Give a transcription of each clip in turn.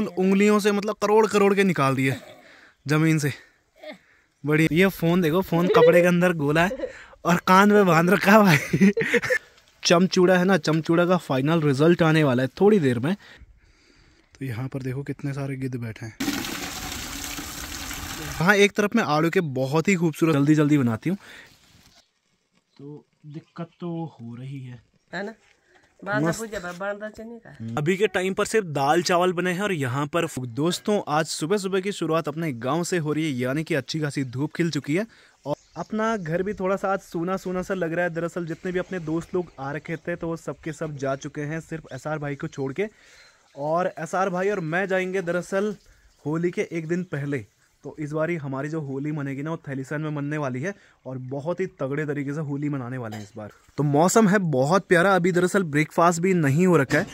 बिल्कुल उंगलियों से मतलब करोड़ करोड़ के निकाल दिए ज़मीन से बढ़िया ये फ़ोन देखो फ़ोन कपड़े के अंदर गोला है और कान में बांध रखा है भाई चमचूड़ा है ना चमचूड़ा का फाइनल रिजल्ट आने वाला है थोड़ी देर में तो यहाँ पर देखो कितने सारे गिद्ध बैठे हैं हाँ एक तरफ मैं आड़ू के बहुत ही खूबसूरत जल्दी जल्दी बनाती हूँ तो दिक्कत तो हो रही है है ना हम्म। अभी के टाइम पर सिर्फ दाल चावल बने हैं और यहाँ पर दोस्तों आज सुबह सुबह की शुरुआत अपने गांव से हो रही है यानी कि अच्छी खासी धूप खिल चुकी है और अपना घर भी थोड़ा सा आज सोना सोना सा लग रहा है दरअसल जितने भी अपने दोस्त लोग आ रखे थे तो वो सबके सब जा चुके हैं सिर्फ एस भाई को छोड़ के और एस भाई और मैं जाएंगे दरअसल होली के एक दिन पहले तो इस बार ही हमारी जो होली मनेगी ना वो थैलीसन में मनने वाली है और बहुत ही तगड़े तरीके से होली मनाने वाले हैं इस बार तो मौसम है बहुत प्यारा अभी दरअसल ब्रेकफास्ट भी नहीं हो रखा है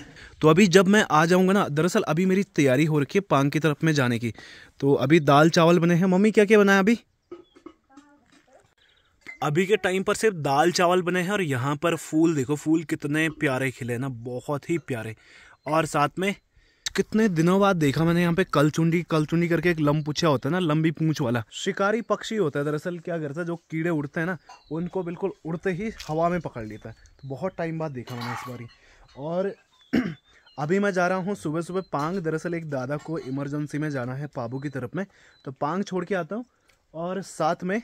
तो अभी जब मैं आ जाऊंगा ना दरअसल अभी मेरी तैयारी हो रखी है पांग की तरफ में जाने की तो अभी दाल चावल बने हैं मम्मी क्या क्या बनाया अभी अभी के टाइम पर सिर्फ दाल चावल बने हैं और यहाँ पर फूल देखो फूल कितने प्यारे खिले ना बहुत ही प्यारे और साथ में कितने दिनों बाद देखा मैंने यहाँ पे कलचुंडी कलचुंडी करके एक लम पूछा होता है ना लंबी पूछ वाला शिकारी पक्षी होता है दरअसल क्या करता है जो कीड़े उड़ते हैं ना उनको बिल्कुल उड़ते ही हवा में पकड़ लेता है तो बहुत टाइम बाद देखा मैंने इस बारी और अभी मैं जा रहा हूँ सुबह सुबह पांग दरअसल एक दादा को इमरजेंसी में जाना है पाबू की तरफ में तो पांग छोड़ के आता हूँ और साथ में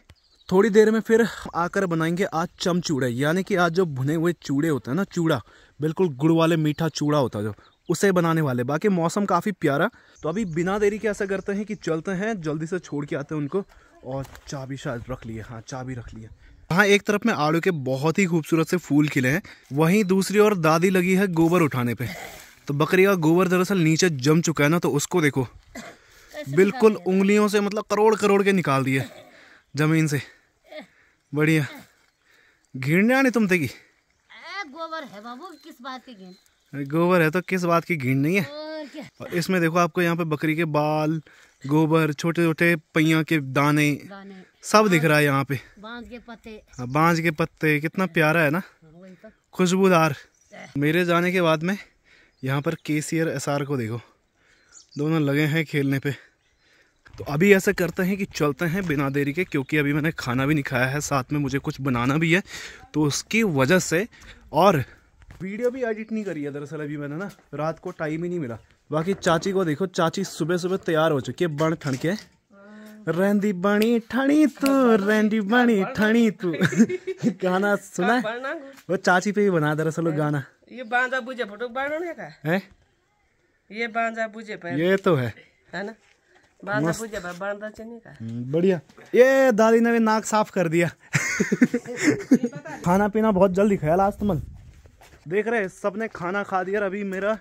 थोड़ी देर में फिर आकर बनाएंगे आज चमचूड़े यानी कि आज जो भुने हुए चूड़े होते हैं ना चूड़ा बिल्कुल गुड़ वाले मीठा चूड़ा होता है जो उसे बनाने वाले बाकी मौसम काफ़ी प्यारा तो अभी बिना देरी के ऐसा करते हैं कि चलते हैं जल्दी से छोड़ के आते हैं उनको और चाबी शायद रख लिए हाँ चाबी रख लिए वहाँ एक तरफ में आड़ू के बहुत ही खूबसूरत से फूल खिले हैं वहीं दूसरी ओर दादी लगी है गोबर उठाने पे तो बकरी का गोबर दरअसल नीचे जम चुका है ना तो उसको देखो बिल्कुल उंगलियों से मतलब करोड़ करोड़ के निकाल दिए जमीन से बढ़िया घिरने आने तुम थे गोबर है बाबू किस बात की गोबर है तो किस बात की घीण नहीं है और, और इसमें देखो आपको यहाँ पे बकरी के बाल गोबर छोटे छोटे पहिया के दाने, दाने सब दिख रहा है यहाँ पे बांज के पत्ते हाँ, के पत्ते कितना हाँ, प्यारा है ना हाँ, तो। खुशबूदार मेरे जाने के बाद में यहाँ पर के सी आर को देखो दोनों लगे हैं खेलने पे तो अभी ऐसा करते हैं कि चलते हैं बिना देरी के क्योंकि अभी मैंने खाना भी नहीं खाया है साथ में मुझे कुछ बनाना भी है तो उसकी वजह से और वीडियो भी एडिट नहीं करी है दरअसल अभी मैंने ना रात को टाइम ही नहीं मिला बाकी चाची को देखो चाची सुबह सुबह तैयार हो चुकी है बण ठण के रहंदी बणी ठणी तू रेंदी बणी ठणी तू गाना सुना है वो चाची पे ही बना दरअसल वो गाना ये बांजा बुझे फोटो बनाने का है ये बांजा बुझे पे ये तो है है ना हम्म, बढ़िया ये दादी ने भी नाक साफ कर दिया खाना पीना बहुत जल्दी खाया लास्ट मन देख रहे हैं सबने खाना खा दिया अभी मेरा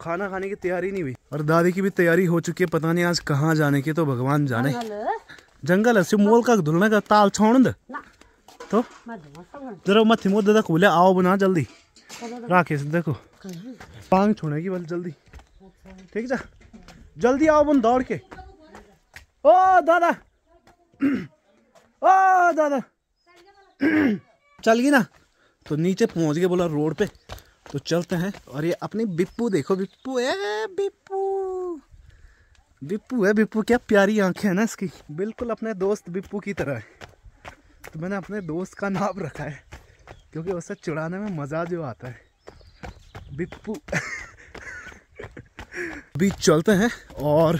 खाना खाने की तैयारी नहीं हुई और दादी की भी तैयारी हो चुकी है पता नहीं आज कहाँ जाने की तो भगवान जाने जंगल है सिर्फ मोल का धुलने का ताल छोड़ तो जरा मथी मोल दादा खुले आओ बना जल्दी राकेश देखो पांग छोड़ेगी बल जल्दी ठीक जा जल्दी आओ बन दौड़ के ओ दादा ओ दादा चल गई ना तो नीचे पहुंच गए बोला रोड पे तो चलते हैं और ये अपनी बिप्पू देखो बिप्पू है बिप्पू बिप्पू है बिप्पू क्या प्यारी आंखें हैं ना इसकी बिल्कुल अपने दोस्त बिप्पू की तरह है तो मैंने अपने दोस्त का नाम रखा है क्योंकि उससे चुड़ाने में मज़ा जो आता है बिप्पू अभी चलते हैं और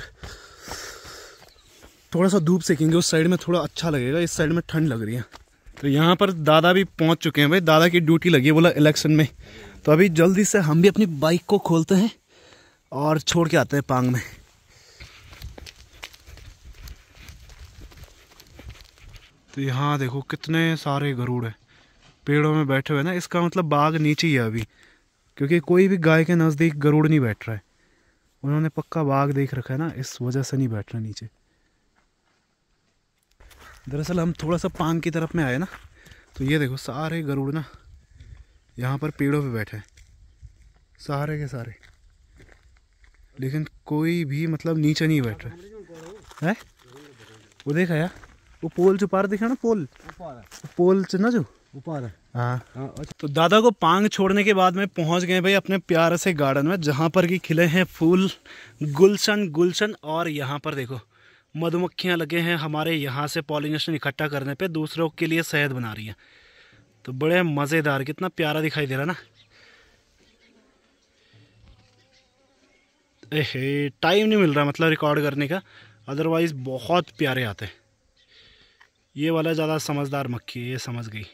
थोड़ा सा धूप सेकेंगे उस साइड में थोड़ा अच्छा लगेगा इस साइड में ठंड लग रही है तो यहाँ पर दादा भी पहुँच चुके हैं भाई दादा की ड्यूटी लगी है बोला इलेक्शन में तो अभी जल्दी से हम भी अपनी बाइक को खोलते हैं और छोड़ के आते हैं पांग में तो यहाँ देखो कितने सारे गरुड़ हैं पेड़ों में बैठे हुए ना इसका मतलब बाग नीचे ही है अभी क्योंकि कोई भी गाय के नज़दीक गरुड़ नहीं बैठ रहा है उन्होंने पक्का बाग देख रखा है ना इस वजह से नहीं बैठ रहा नीचे दरअसल हम थोड़ा सा पांग की तरफ में आए ना तो ये देखो सारे गरुड़ ना यहाँ पर पेड़ों पे बैठे हैं सारे के सारे लेकिन कोई भी मतलब नीचे नहीं बैठ रहा है वो देखा यार वो पोल जो पार देखा ना पोल पोल से ना जो ऊपर है हाँ। हाँ, अच्छा। तो दादा को पांग छोड़ने के बाद में पहुंच गए भाई अपने प्यार से गार्डन में जहां पर कि खिले हैं फूल गुलशन गुलशन और यहाँ पर देखो मधुमक्खियाँ लगे हैं हमारे यहाँ से पॉलिनेशन इकट्ठा करने पे दूसरों के लिए शहद बना रही हैं तो बड़े मज़ेदार कितना प्यारा दिखाई दे रहा ना एहे टाइम नहीं मिल रहा मतलब रिकॉर्ड करने का अदरवाइज़ बहुत प्यारे आते हैं ये वाला ज़्यादा समझदार मक्खी है ये समझ गई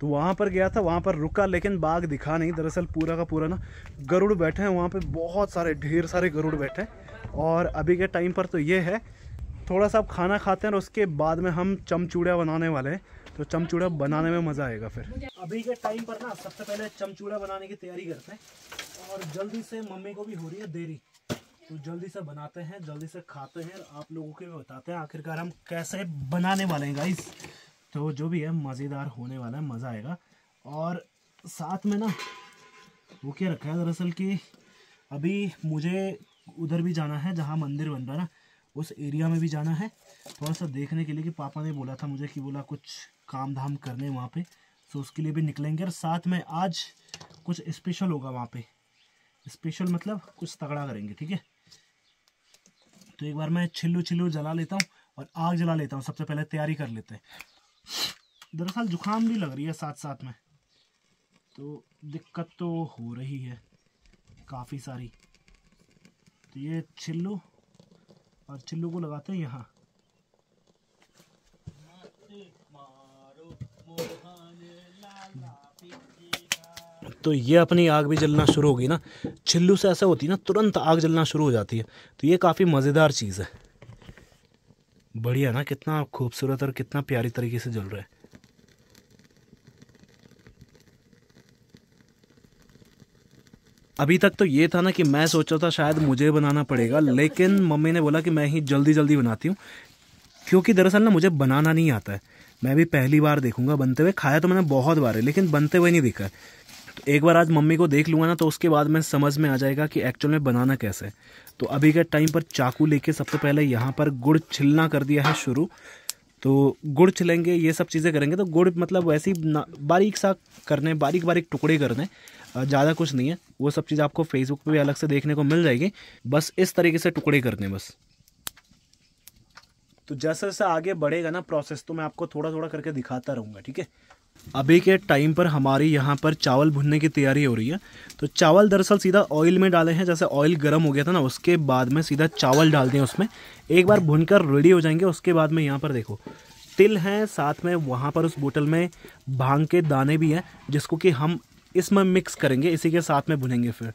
तो वहाँ पर गया था वहाँ पर रुका लेकिन बाघ दिखा नहीं दरअसल पूरा का पूरा ना गरुड़ बैठे हैं वहाँ पर बहुत सारे ढेर सारे गरुड़ बैठे हैं और अभी के टाइम पर तो ये है थोड़ा सा आप खाना खाते हैं और उसके बाद में हम चमचूड़ा बनाने वाले हैं तो चमचूड़ा बनाने में मज़ा आएगा फिर अभी के टाइम पर ना सबसे पहले चमचूड़ा बनाने की तैयारी करते हैं और जल्दी से मम्मी को भी हो रही है देरी तो जल्दी से बनाते हैं जल्दी से खाते हैं आप लोगों के भी बताते हैं आखिरकार हम कैसे बनाने वाले हैं गाइस तो जो भी है मज़ेदार होने वाला है मज़ा आएगा और साथ में ना वो क्या रखा है दरअसल कि अभी मुझे उधर भी जाना है जहाँ मंदिर बन रहा है ना उस एरिया में भी जाना है थोड़ा सा देखने के लिए कि पापा ने बोला था मुझे कि बोला कुछ काम धाम करने वहाँ पे तो उसके लिए भी निकलेंगे और साथ में आज कुछ स्पेशल होगा वहाँ पे स्पेशल मतलब कुछ तगड़ा करेंगे ठीक है तो एक बार मैं छिल्लू छिल्लू जला लेता हूँ और आग जला लेता हूँ सबसे पहले तैयारी कर लेते हैं दरअसल जुकाम भी लग रही है साथ साथ में तो दिक्कत तो हो रही है काफ़ी सारी तो ये छिल्लू और छिल्लू को लगाते हैं यहाँ तो ये अपनी आग भी जलना शुरू होगी ना छिल्लू से ऐसा होती है ना तुरंत आग जलना शुरू हो जाती है तो ये काफ़ी मज़ेदार चीज़ है बढ़िया ना कितना खूबसूरत और कितना प्यारी तरीके से जल रहा है अभी तक तो ये था ना कि मैं सोचा था शायद मुझे बनाना पड़ेगा लेकिन मम्मी ने बोला कि मैं ही जल्दी जल्दी बनाती हूँ क्योंकि दरअसल ना मुझे बनाना नहीं आता है मैं भी पहली बार देखूंगा बनते हुए खाया तो मैंने बहुत बार है लेकिन बनते हुए नहीं देखा है एक बार आज मम्मी को देख लूँगा ना तो उसके बाद में समझ में आ जाएगा कि एक्चुअल में बनाना कैसे है तो अभी के टाइम पर चाकू लेके सबसे पहले यहाँ पर गुड़ छिलना कर दिया है शुरू तो गुड़ छिलेंगे ये सब चीज़ें करेंगे तो गुड़ मतलब वैसे ही बारीक सा करने बारीक बारीक टुकड़े करने ज़्यादा कुछ नहीं है वो सब चीज़ आपको फेसबुक पर भी अलग से देखने को मिल जाएगी बस इस तरीके से टुकड़े करने बस तो जैसे जैसे आगे बढ़ेगा ना प्रोसेस तो मैं आपको थोड़ा थोड़ा करके दिखाता रहूँगा ठीक है अभी के टाइम पर हमारी यहाँ पर चावल भुनने की तैयारी हो रही है तो चावल दरअसल सीधा ऑयल में डाले हैं जैसे ऑयल गर्म हो गया था ना उसके बाद में सीधा चावल डाल दें उसमें एक बार भुनकर रेडी हो जाएंगे उसके बाद में यहाँ पर देखो तिल हैं साथ में वहाँ पर उस बोतल में भांग के दाने भी हैं जिसको कि हम इसमें मिक्स करेंगे इसी के साथ में भुनेंगे फिर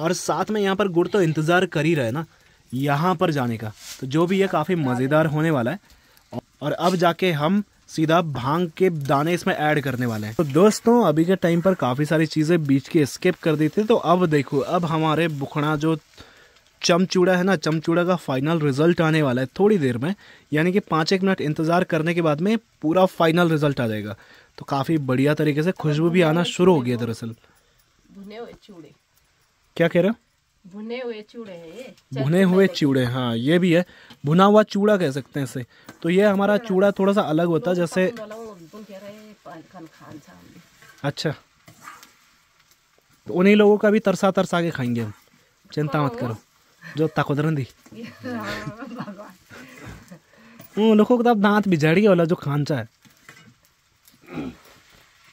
और साथ में यहाँ पर गुड़ तो इंतज़ार कर ही रहे ना यहाँ पर जाने का तो जो भी है काफ़ी मज़ेदार होने वाला है और अब जाके हम सीधा भांग के दाने इसमें ऐड करने वाले हैं तो दोस्तों अभी के टाइम पर काफ़ी सारी चीज़ें बीच के स्किप कर दी थी तो अब देखो अब हमारे बुखड़ा जो चमचूड़ा है ना चमचूड़ा का फाइनल रिजल्ट आने वाला है थोड़ी देर में यानी कि पाँच एक मिनट इंतज़ार करने के बाद में पूरा फाइनल रिजल्ट आ जाएगा तो काफ़ी बढ़िया तरीके से खुशबू भी आना शुरू हो गया दरअसल क्या कह रहे हो भुने हुए चूड़े हैं भुने हुए चूड़े हाँ ये भी है भुना हुआ चूड़ा कह सकते हैं इसे तो ये हमारा चूड़ा थोड़ा सा अलग होता है जैसे अच्छा तो उन्हीं लोगों का भी तरसा तरसा के खाएंगे हम चिंता हाँ। मत करो जो ताकोदरंदी उन हाँ, हाँ, लोगों का तो दांत बिझड़ी वाला जो खांचा है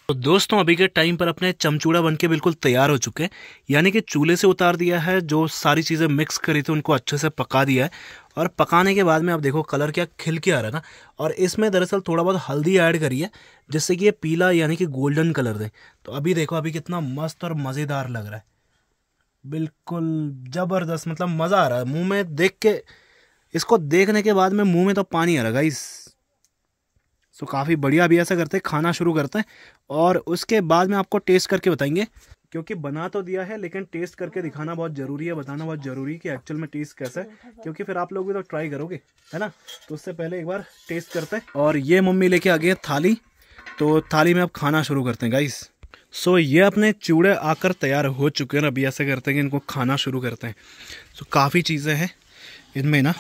तो दोस्तों अभी के टाइम पर अपने चमचूड़ा बन के बिल्कुल तैयार हो चुके हैं यानी कि चूल्हे से उतार दिया है जो सारी चीज़ें मिक्स करी थी उनको अच्छे से पका दिया है और पकाने के बाद में आप देखो कलर क्या खिल के आ रहा है ना और इसमें दरअसल थोड़ा बहुत हल्दी ऐड करिए जिससे कि ये पीला यानी कि गोल्डन कलर दें तो अभी देखो अभी कितना मस्त और मज़ेदार लग रहा है बिल्कुल ज़बरदस्त मतलब मज़ा आ रहा है मुँह में देख के इसको देखने के बाद में मुँह में तो पानी आ रहा है इस सो काफ़ी बढ़िया अभी ऐसा करते हैं खाना शुरू करते हैं और उसके बाद में आपको टेस्ट करके बताएंगे क्योंकि बना तो दिया है लेकिन टेस्ट करके दिखाना बहुत ज़रूरी है बताना बहुत ज़रूरी है कि एक्चुअल में टेस्ट कैसा है क्योंकि फिर आप लोग भी तो ट्राई करोगे है ना तो उससे पहले एक बार टेस्ट करते हैं और ये मम्मी लेके आ गई है थाली तो थाली में आप खाना शुरू करते हैं गाइस सो so, ये अपने चूड़े आकर तैयार हो चुके हैं अभी ऐसा करते हैं कि इनको खाना शुरू करते हैं सो so, काफ़ी चीज़ें हैं इनमें ना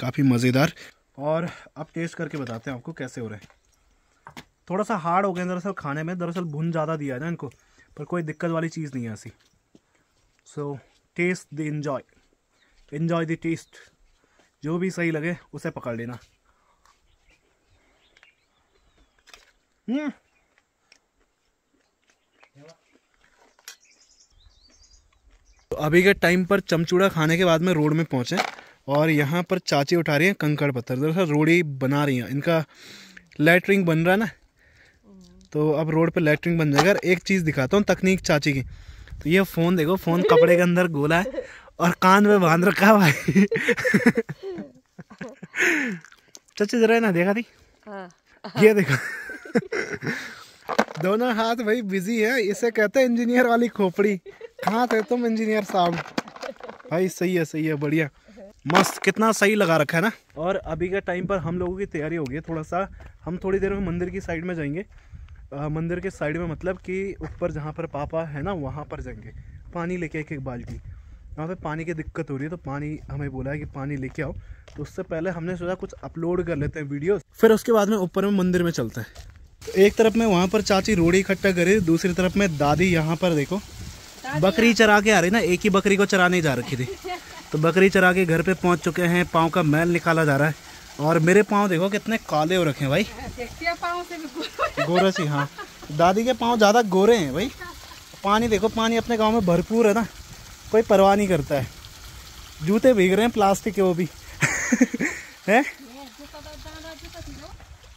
काफ़ी मज़ेदार और अब टेस्ट करके बताते हैं आपको कैसे हो रहे हैं थोड़ा सा हार्ड हो गए दरअसल खाने में दरअसल भुन ज़्यादा दिया है ना इनको पर कोई दिक्कत वाली चीज़ नहीं है ऐसी so taste the enjoy enjoy the taste जो भी सही लगे उसे पकड़ लेना हम्म। तो अभी के टाइम पर चमचूड़ा खाने के बाद में रोड में पहुंचे और यहाँ पर चाची उठा रही है कंकड़ पत्थर दरअसल रोड़ी बना रही हैं इनका लेटरिंग बन रहा है ना तो अब रोड पे लेटरिन बन जाएगा एक चीज़ दिखाता हूँ तकनीक चाची की तो ये फ़ोन देखो फ़ोन कपड़े के अंदर गोला है और कान में बांध रखा है भाई चाची जरा ना देखा थी हाँ। ये देखो दोनों हाथ भाई बिजी है इसे कहते हैं इंजीनियर वाली खोपड़ी कहाँ थे तुम इंजीनियर साहब भाई सही है सही है बढ़िया मस्त कितना सही लगा रखा है ना और अभी के टाइम पर हम लोगों की तैयारी होगी थोड़ा सा हम थोड़ी देर में मंदिर की साइड में जाएंगे आ, मंदिर के साइड में मतलब कि ऊपर जहाँ पर पापा है ना वहाँ पर जाएंगे पानी लेके एक एक बाल्टी वहाँ पे पानी की दिक्कत हो रही है तो पानी हमें बोला है कि पानी लेके आओ तो उससे पहले हमने सोचा कुछ अपलोड कर लेते हैं वीडियो फिर उसके बाद में ऊपर में मंदिर में चलते हैं तो एक तरफ में वहाँ पर चाची रोड़ी इकट्ठा करी दूसरी तरफ में दादी यहाँ पर देखो बकरी चरा के आ रही ना एक ही बकरी को चराने जा रखी थी तो बकरी चरा के घर पे पहुँच चुके हैं पाँव का मैल निकाला जा रहा है और मेरे पाँव देखो कितने काले हो रखे हैं भाई पाँव से गोरे सी हाँ दादी के पाँव ज़्यादा गोरे हैं भाई पानी देखो पानी अपने गांव में भरपूर है ना कोई परवाह नहीं करता है जूते भीग रहे हैं प्लास्टिक के वो भी हैं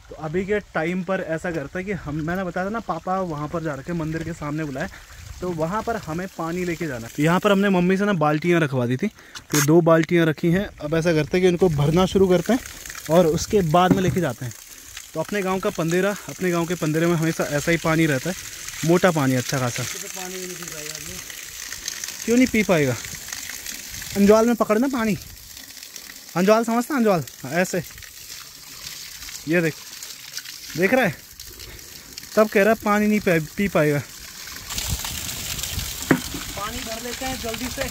तो अभी के टाइम पर ऐसा करता है कि हम मैंने बताया था ना पापा वहाँ पर जा रखे मंदिर के सामने बुलाए तो वहाँ पर हमें पानी लेके जाना है तो यहाँ पर हमने मम्मी से ना बाल्टियाँ रखवा दी थी तो दो बाल्टियाँ रखी हैं अब ऐसा करते हैं कि इनको भरना शुरू करते हैं और उसके बाद में लेके जाते हैं तो अपने गांव का पंदेरा अपने गांव के पंदेरे में हमेशा ऐसा ही पानी रहता है मोटा पानी अच्छा खासा पानी नहीं पी पाएगा क्यों नहीं पी पाएगा अंजवाल में पकड़ना पानी अंजवाल समझता अंजवाल हाँ, ऐसे ये देख देख रहा है तब कह रहा है पानी नहीं पी, पी पाएगा पानी भर लेते हैं जल्दी से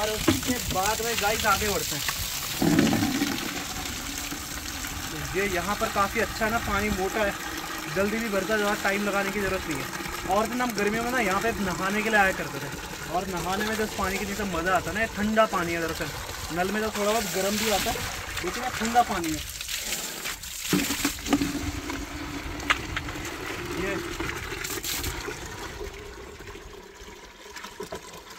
और उसके बाद में गाय आगे बढ़ते हैं ये यहाँ पर काफ़ी अच्छा है ना पानी मोटा है जल्दी भी भरता ज़्यादा टाइम लगाने की ज़रूरत नहीं है और दिन तो हम गर्मियों में ना यहाँ पे नहाने के लिए आया करते थे और नहाने में जब पानी के जैसे मज़ा आता है ना ठंडा पानी है दरअसल नल में तो थोड़ा बहुत गर्म भी आता है लेकिन ठंडा पानी है ये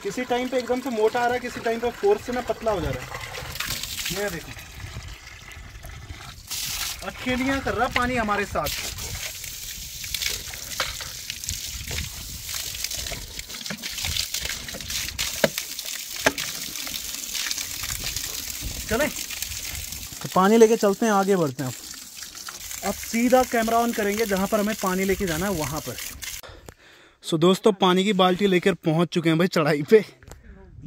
किसी टाइम पे एकदम से मोटा आ रहा है किसी टाइम पे फोर्स से ना पतला हो जा रहा है ये देखो अखेलिया कर रहा पानी हमारे साथ चले तो पानी लेके चलते हैं आगे बढ़ते हैं अब सीधा कैमरा ऑन करेंगे जहां पर हमें पानी लेके जाना है वहां पर सो so, दोस्तों पानी की बाल्टी लेकर पहुंच चुके हैं भाई चढ़ाई पे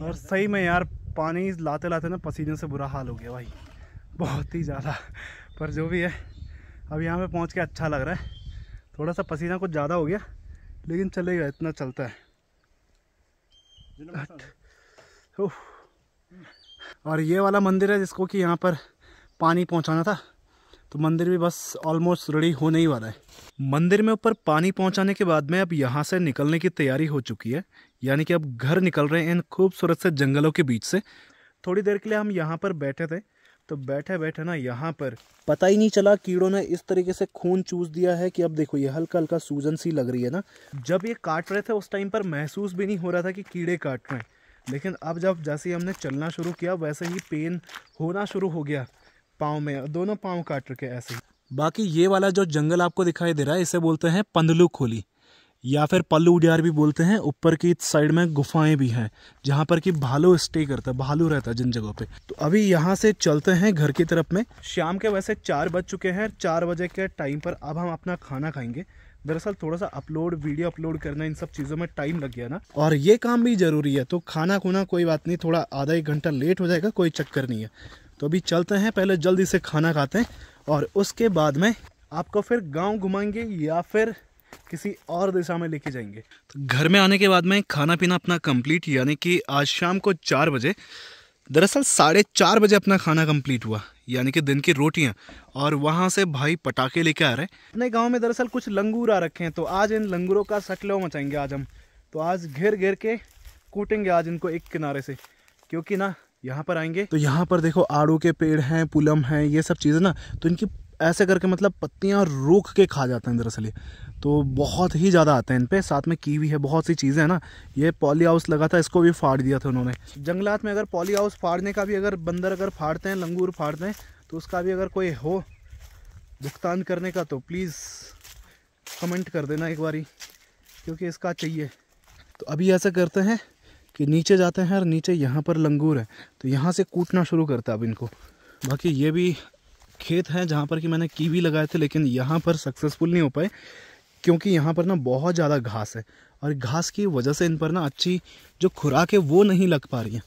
और सही में यार पानी लाते लाते ना पसीने से बुरा हाल हो गया भाई बहुत ही ज़्यादा पर जो भी है अब यहाँ पे पहुँच के अच्छा लग रहा है थोड़ा सा पसीना कुछ ज़्यादा हो गया लेकिन चलेगा इतना चलता है अच्छा। और ये वाला मंदिर है जिसको कि यहाँ पर पानी पहुँचाना था तो मंदिर भी बस ऑलमोस्ट रेडी होने ही वाला है मंदिर में ऊपर पानी पहुंचाने के बाद में अब यहाँ से निकलने की तैयारी हो चुकी है यानी कि अब घर निकल रहे हैं इन खूबसूरत से जंगलों के बीच से थोड़ी देर के लिए हम यहाँ पर बैठे थे तो बैठे बैठे ना यहाँ पर पता ही नहीं चला कीड़ों ने इस तरीके से खून चूस दिया है कि अब देखो ये हल्का हल्का सूजन सी लग रही है ना जब ये काट रहे थे उस टाइम पर महसूस भी नहीं हो रहा था कि कीड़े काट रहे हैं लेकिन अब जब जैसे हमने चलना शुरू किया वैसे ही पेन होना शुरू हो गया पाँव में दोनों पाँव काट रखे ऐसे ही बाकी ये वाला जो जंगल आपको दिखाई दे रहा है इसे बोलते हैं पंदलू खोली या फिर पल्लू उडियार भी बोलते हैं ऊपर की साइड में गुफाएं भी हैं जहाँ पर कि भालू स्टे करता है भालू रहता है जिन जगहों पे तो अभी यहाँ से चलते हैं घर की तरफ में शाम के वैसे चार बज चुके हैं चार बजे के टाइम पर अब हम अपना खाना खाएंगे दरअसल थोड़ा सा अपलोड वीडियो अपलोड करना इन सब चीज़ों में टाइम लग गया ना और ये काम भी ज़रूरी है तो खाना खुना कोई बात नहीं थोड़ा आधा एक घंटा लेट हो जाएगा कोई चक्कर नहीं है तो अभी चलते हैं पहले जल्दी से खाना खाते हैं और उसके बाद में आपको फिर गांव घुमाएंगे या फिर किसी और दिशा में लेके जाएंगे तो घर में आने के बाद में खाना पीना अपना कंप्लीट यानी कि आज शाम को चार बजे दरअसल साढ़े चार बजे अपना खाना कंप्लीट हुआ यानी कि दिन की रोटियां और वहां से भाई पटाखे लेके आ रहे हैं अपने गाँव में दरअसल कुछ लंगूर आ रखे हैं तो आज इन लंगूरों का सटलो मचाएंगे आज हम तो आज घेर घेर के कूटेंगे आज इनको एक किनारे से क्योंकि ना यहाँ पर आएंगे तो यहाँ पर देखो आड़ू के पेड़ हैं पुलम हैं ये सब चीज़ें ना तो इनकी ऐसे करके मतलब पत्तियाँ रोक के खा जाते हैं दरअसल तो बहुत ही ज़्यादा आते हैं इन पर साथ में कीवी है बहुत सी चीज़ें हैं ना ये पॉली हाउस लगा था इसको भी फाड़ दिया था उन्होंने जंगलात में अगर पॉली हाउस फाड़ने का भी अगर बंदर अगर फाड़ते हैं लंगूर फाड़ते हैं तो उसका भी अगर कोई हो भुगतान करने का तो प्लीज़ कमेंट कर देना एक बारी क्योंकि इसका चाहिए तो अभी ऐसा करते हैं कि नीचे जाते हैं और नीचे यहाँ पर लंगूर है तो यहाँ से कूटना शुरू करता है अब इनको बाकी ये भी खेत हैं जहाँ पर कि मैंने कीवी लगाए थे लेकिन यहाँ पर सक्सेसफुल नहीं हो पाए क्योंकि यहाँ पर ना बहुत ज़्यादा घास है और घास की वजह से इन पर ना अच्छी जो खुराक है वो नहीं लग पा रही है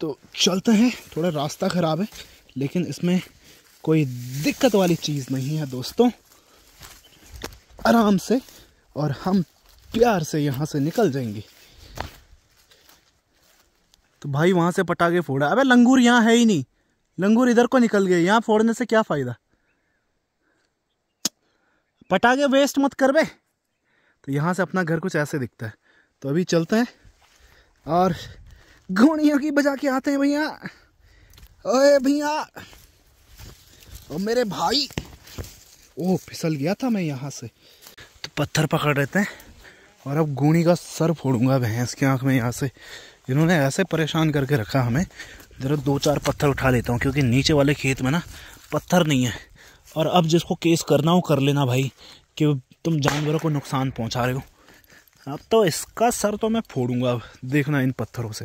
तो चलते हैं थोड़ा रास्ता ख़राब है लेकिन इसमें कोई दिक्कत वाली चीज़ नहीं है दोस्तों आराम से और हम प्यार से यहाँ से निकल जाएंगे तो भाई वहाँ से पटाखे फोड़ा अबे लंगूर यहाँ है ही नहीं लंगूर इधर को निकल गए यहाँ फोड़ने से क्या फ़ायदा पटाखे वेस्ट मत कर बे तो यहाँ से अपना घर कुछ ऐसे दिखता है तो अभी चलते हैं और घोड़ियों की बजा के आते हैं भैया ओए भैया और मेरे भाई ओह फिसल गया था मैं यहाँ से तो पत्थर पकड़ लेते हैं और अब गूणी का सर फोड़ूंगा भैंस की आंख में यहाँ से इन्होंने ऐसे परेशान करके रखा हमें ज़रा दो चार पत्थर उठा लेता हूँ क्योंकि नीचे वाले खेत में ना पत्थर नहीं है और अब जिसको केस करना हो कर लेना भाई कि तुम जानवरों को नुकसान पहुँचा रहे हो अब तो इसका सर तो मैं फोड़ूंगा अब देखना इन पत्थरों से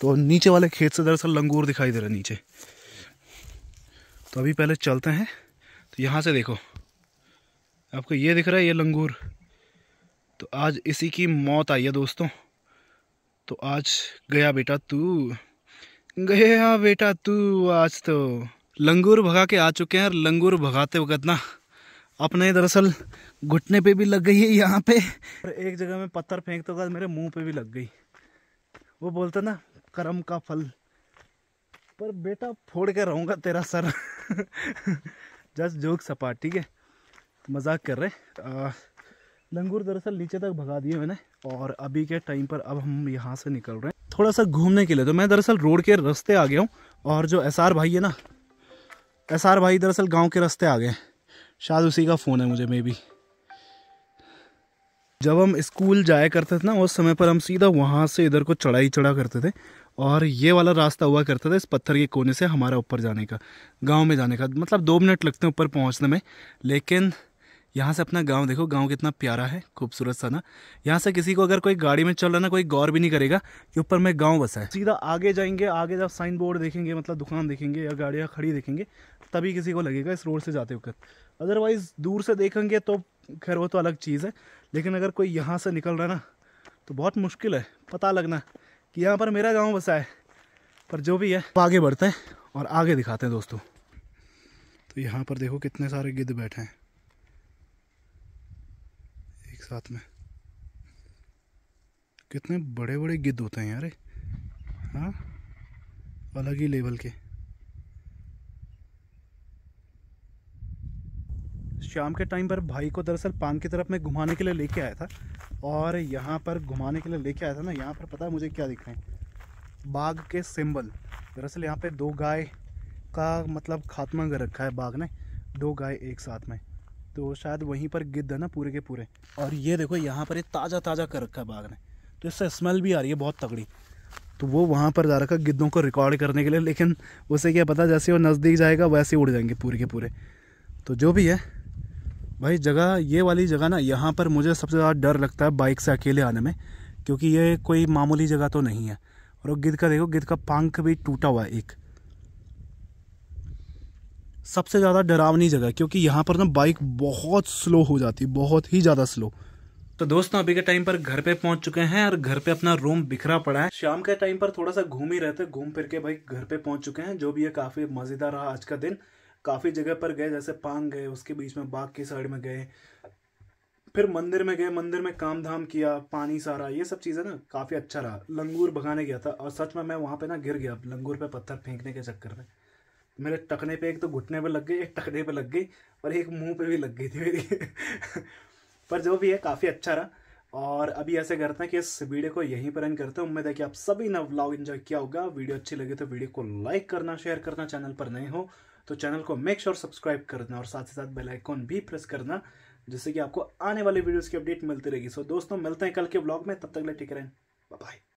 तो नीचे वाले खेत से दरअसल लंगूर दिखाई दे रहा नीचे तो अभी पहले चलते हैं तो यहाँ से देखो आपको ये दिख रहा है ये लंगूर तो आज इसी की मौत आई है दोस्तों तो आज गया बेटा तू गया बेटा तू आज तो लंगूर भगा के आ चुके हैं और लंगूर भगाते वक्त ना अपने दरअसल घुटने पे भी लग गई है यहाँ पे और एक जगह में पत्थर फेंकते वक्त मेरे मुंह पे भी लग गई वो बोलते ना कर्म का फल पर बेटा फोड़ के रहूँगा तेरा सर जस्ट जोक सपाट ठीक है मजाक कर रहे आ, लंगूर दरअसल नीचे तक भगा दिए मैंने और अभी के टाइम पर अब हम यहाँ से निकल रहे हैं थोड़ा सा घूमने के लिए तो मैं दरअसल रोड के रास्ते आ गया हूँ और जो एस भाई है ना एस भाई दरअसल गाँव के रास्ते आ गए शायद उसी का फ़ोन है मुझे मे बी जब हम स्कूल जाया करते थे ना उस समय पर हम सीधा वहाँ से इधर को चढ़ाई चढ़ा करते थे और ये वाला रास्ता हुआ करता था इस पत्थर के कोने से हमारा ऊपर जाने का गांव में जाने का मतलब दो मिनट लगते हैं ऊपर पहुंचने में लेकिन यहाँ से अपना गांव देखो गांव कितना प्यारा है खूबसूरत सा ना यहाँ से किसी को अगर कोई गाड़ी में चल रहा ना कोई गौर भी नहीं करेगा कि ऊपर में गांव बसा है सीधा आगे जाएंगे आगे जब साइन बोर्ड देखेंगे मतलब दुकान देखेंगे या गाड़ियाँ खड़ी देखेंगे तभी किसी को लगेगा इस रोड से जाते वक्त अदरवाइज़ दूर से देखेंगे तो खैर वो तो अलग चीज़ है लेकिन अगर कोई यहाँ से निकल रहा ना तो बहुत मुश्किल है पता लगना कि यहाँ पर मेरा गाँव बसा है पर जो भी है आगे बढ़ते हैं और आगे दिखाते हैं दोस्तों तो यहाँ पर देखो कितने सारे गिद्ध बैठे हैं साथ में कितने बड़े बड़े गिद्ध होते हैं यार हाँ अलग ही लेवल के शाम के टाइम पर भाई को दरअसल पान की तरफ मैं घुमाने के लिए लेके आया था और यहाँ पर घुमाने के लिए लेके आया था ना यहाँ पर पता है मुझे क्या दिख रहे हैं बाघ के सिंबल दरअसल यहाँ पे दो गाय का मतलब खात्मा कर रखा है बाघ ने दो गाय एक साथ में तो शायद वहीं पर गिद्ध है ना पूरे के पूरे और ये देखो यहाँ पर ये ताज़ा ताज़ा कर रखा है बाघ ने तो इससे स्मेल भी आ रही है बहुत तगड़ी तो वो वहाँ पर जा रखा गिद्धों को रिकॉर्ड करने के लिए लेकिन उसे क्या पता जैसे वो नज़दीक जाएगा वैसे उड़ जाएंगे पूरे के पूरे तो जो भी है भाई जगह ये वाली जगह ना यहाँ पर मुझे सबसे ज़्यादा डर लगता है बाइक से अकेले आने में क्योंकि ये कोई मामूली जगह तो नहीं है और गिद्ध का देखो गिद्ध का पंख भी टूटा हुआ है एक सबसे ज़्यादा डरावनी जगह क्योंकि यहाँ पर ना बाइक बहुत स्लो हो जाती है बहुत ही ज़्यादा स्लो तो दोस्तों अभी के टाइम पर घर पे पहुंच चुके हैं और घर पे अपना रूम बिखरा पड़ा है शाम के टाइम पर थोड़ा सा घूम ही रहते घूम फिर के भाई घर पे पहुंच चुके हैं जो भी है काफ़ी मज़ेदार रहा आज का दिन काफ़ी जगह पर गए जैसे पांग गए उसके बीच में बाग की साइड में गए फिर मंदिर में गए मंदिर में काम धाम किया पानी सारा ये सब चीज़ें ना काफ़ी अच्छा रहा लंगूर भगाने गया था और सच में मैं वहाँ पे ना गिर गया लंगूर पे पत्थर फेंकने के चक्कर में मेरे टकने पे एक तो घुटने पे लग गई एक टकने पे लग गई और एक मुंह पे भी लग गई थी मेरी पर जो भी है काफ़ी अच्छा रहा और अभी ऐसे करते हैं कि इस वीडियो को यहीं पर एंड करते हैं उम्मीद है कि आप सभी ने व्लॉग इन्जॉय किया होगा वीडियो अच्छी लगी तो वीडियो को लाइक करना शेयर करना चैनल पर नए हो तो चैनल को मेक श्योर सब्सक्राइब करना और साथ ही साथ बेल आइकॉन भी प्रेस करना जिससे कि आपको आने वाले वीडियोज की अपडेट मिलती रहेगी सो दोस्तों मिलते हैं कल के ब्लॉग में तब तक ले टेक बाय